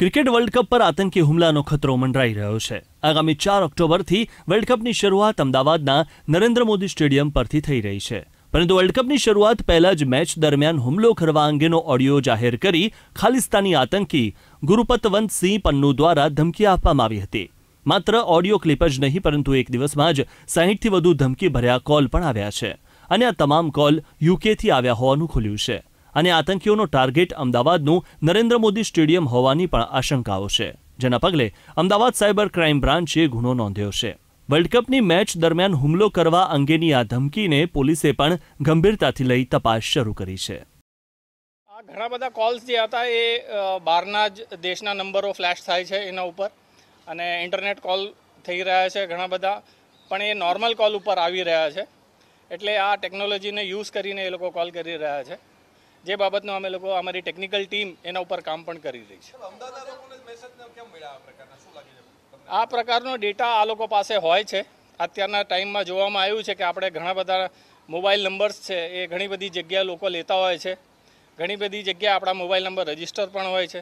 cricket world cup પર આતંકી હુમલાનો ખતરો મંડરાઈ રહ્યો છે આગામી ચાર ઓક્ટોબરથી વર્લ્ડ કપની શરૂઆત અમદાવાદના નરેન્દ્ર મોદી સ્ટેડિયમ પરથી થઈ રહી છે પરંતુ વર્લ્ડ કપની શરૂઆત પહેલા જ મેચ દરમિયાન હુમલો કરવા અંગેનો ઓડિયો જાહેર કરી ખાલિસ્તાની આતંકી ગુરુપતવંત સિંહ પન્નુ દ્વારા ધમકી આપવામાં આવી હતી માત્ર ઓડિયો ક્લિપ જ નહીં પરંતુ એક દિવસમાં જ સાહીઠથી વધુ ધમકી ભર્યા કોલ પણ આવ્યા છે અને આ તમામ કોલ યુકેથી આવ્યા હોવાનું ખુલ્યું છે અને આતંકીઓનો ટાર્ગેટ અમદાવાદનું નરેન્દ્ર મોદી સ્ટેડિયમ હોવાની પણ આશંકાઓ છે જેના પગલે અમદાવાદ સાયબર ક્રાઇમ બ્રાન્ચે ગુનો નોંધ્યો છે વર્લ્ડ કપની મેચ દરમિયાન હુમલો કરવા અંગેની આ ધમકીને પોલીસે પણ ગંભીરતાથી લઈ તપાસ શરૂ કરી છે આ ઘણા બધા કોલ્સ જે હતા એ બહારના જ દેશના નંબરો ફ્લેશ થાય છે એના ઉપર અને ઇન્ટરનેટ કોલ થઈ રહ્યા છે ઘણા બધા પણ એ નોર્મલ કોલ ઉપર આવી રહ્યા છે એટલે આ ટેકનોલોજીને યુઝ કરીને એ લોકો કોલ કરી રહ્યા છે જે બાબતનો અમે લોકો અમારી ટેકનિકલ ટીમ એના ઉપર કામ પણ કરી રહી છે આ પ્રકારનો ડેટા આ લોકો પાસે હોય છે અત્યારના ટાઈમમાં જોવામાં આવ્યું છે કે આપણે ઘણા બધા મોબાઈલ નંબર્સ છે એ ઘણી બધી જગ્યાએ લોકો લેતા હોય છે ઘણી બધી જગ્યાએ આપણા મોબાઈલ નંબર રજિસ્ટર પણ હોય છે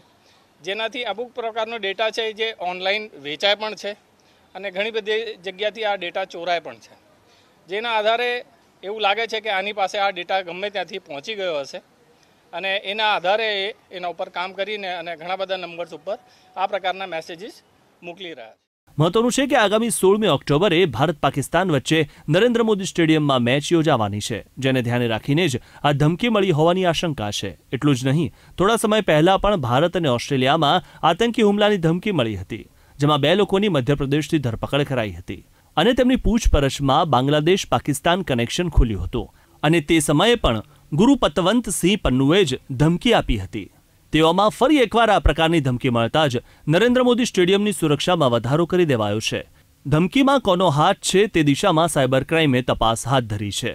જેનાથી અમુક પ્રકારનો ડેટા છે જે ઓનલાઈન વેચાય પણ છે અને ઘણી બધી જગ્યાથી આ ડેટા ચોરાય પણ છે જેના આધારે એવું લાગે છે કે આની પાસે આ ડેટા ગમે ત્યાંથી પહોંચી ગયો હશે અને એના આધારે એના ઉપર કામ કરીને અને ઘણા બધા નંબર્સ ઉપર આ પ્રકારના મેસેજીસ મોકલી રહ્યા છે મહત્વનું છે કે આગામી સોળમી ઓક્ટોબરે ભારત પાકિસ્તાન વચ્ચે નરેન્દ્ર મોદી સ્ટેડિયમમાં મેચ યોજાવાની છે જેને ધ્યાને રાખીને જ આ ધમકી મળી હોવાની આશંકા છે એટલું જ નહીં થોડા સમય પહેલા પણ ભારત અને ઓસ્ટ્રેલિયામાં આતંકી હુમલાની ધમકી મળી હતી જેમાં બે લોકોની મધ્યપ્રદેશથી ધરપકડ કરાઈ હતી અને તેમની પૂછપરછમાં બાંગ્લાદેશ પાકિસ્તાન કનેક્શન ખુલ્યું હતું અને તે સમયે પણ ગુરુ પતવંતસિંહ પન્નુએ જ ધમકી આપી હતી તેવામાં ફરી એકવાર આ પ્રકારની ધમકી મળતા જ નરેન્દ્ર મોદી સ્ટેડિયમની સુરક્ષામાં વધારો કરી દેવાયો છે ધમકીમાં કોનો હાથ છે તે દિશામાં સાયબર ક્રાઇમે તપાસ હાથ ધરી છે